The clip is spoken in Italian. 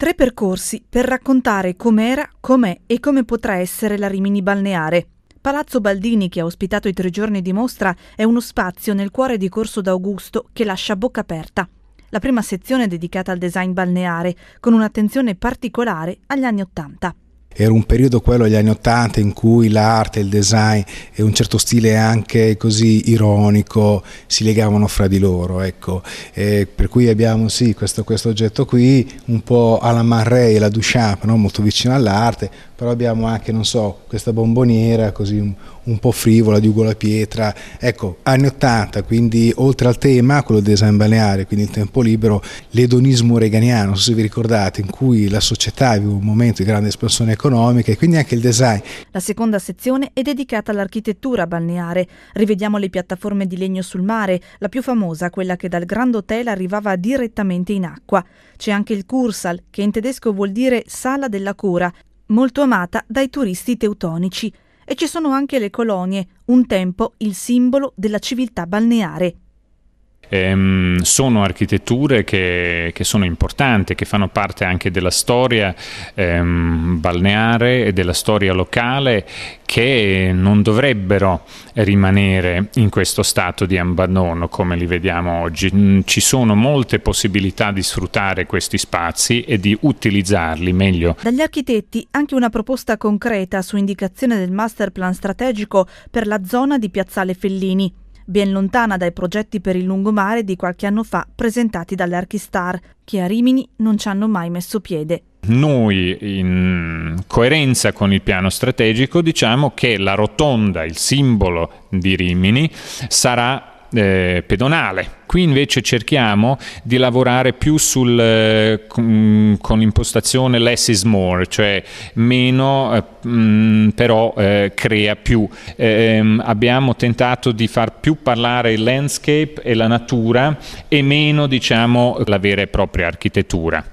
Tre percorsi per raccontare com'era, com'è e come potrà essere la Rimini balneare. Palazzo Baldini, che ha ospitato i tre giorni di mostra, è uno spazio nel cuore di Corso d'Augusto che lascia bocca aperta. La prima sezione è dedicata al design balneare, con un'attenzione particolare agli anni Ottanta. Era un periodo quello degli anni Ottanta in cui l'arte, il design e un certo stile anche così ironico si legavano fra di loro. Ecco. per cui abbiamo sì, questo, questo, oggetto qui un po' alla Marray, la Duchamp, no? molto vicino all'arte, però abbiamo anche, non so, questa bomboniera così un, un po' frivola di Ugo La Pietra, ecco, anni 80, quindi oltre al tema, quello del design balneare, quindi il tempo libero, l'edonismo reganiano, non so se vi ricordate, in cui la società vive un momento di grande espansione economica e quindi anche il design. La seconda sezione è dedicata all'architettura balneare, rivediamo le piattaforme di legno sul mare, la più famosa, quella che dal Grand Hotel arrivava direttamente in acqua. C'è anche il Kursal, che in tedesco vuol dire sala della cura, molto amata dai turisti teutonici, e ci sono anche le colonie, un tempo il simbolo della civiltà balneare ehm, sono architetture che, che, sono importanti, che fanno parte anche della storia ehm, balneare e della storia locale che non dovrebbero rimanere in questo stato di abbandono come li vediamo oggi. Mm, ci sono molte possibilità di sfruttare questi spazi e di utilizzarli meglio. Dagli architetti anche una proposta concreta su indicazione del master plan strategico per la zona di Piazzale Fellini ben lontana dai progetti per il lungomare di qualche anno fa presentati dalle Archistar, che a Rimini non ci hanno mai messo piede. Noi, in coerenza con il piano strategico, diciamo che la rotonda, il simbolo di Rimini, sarà eh, pedonale Qui invece cerchiamo di lavorare più sul, eh, con l'impostazione less is more, cioè meno eh, mm, però eh, crea più. Ehm, abbiamo tentato di far più parlare il landscape e la natura e meno diciamo la vera e propria architettura.